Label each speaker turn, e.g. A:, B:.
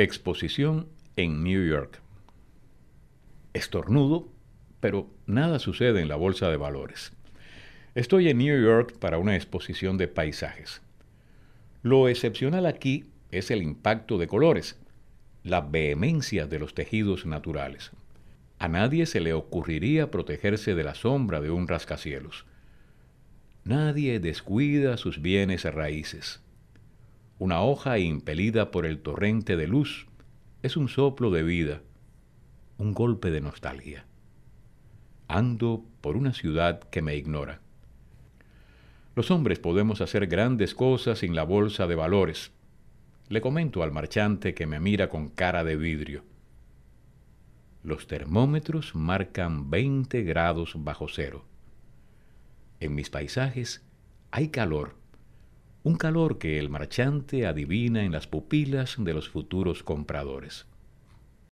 A: Exposición en New York. Estornudo, pero nada sucede en la bolsa de valores. Estoy en New York para una exposición de paisajes. Lo excepcional aquí es el impacto de colores, la vehemencia de los tejidos naturales. A nadie se le ocurriría protegerse de la sombra de un rascacielos. Nadie descuida sus bienes raíces. Una hoja impelida por el torrente de luz es un soplo de vida, un golpe de nostalgia. Ando por una ciudad que me ignora. Los hombres podemos hacer grandes cosas sin la bolsa de valores. Le comento al marchante que me mira con cara de vidrio. Los termómetros marcan 20 grados bajo cero. En mis paisajes hay calor un calor que el marchante adivina en las pupilas de los futuros compradores.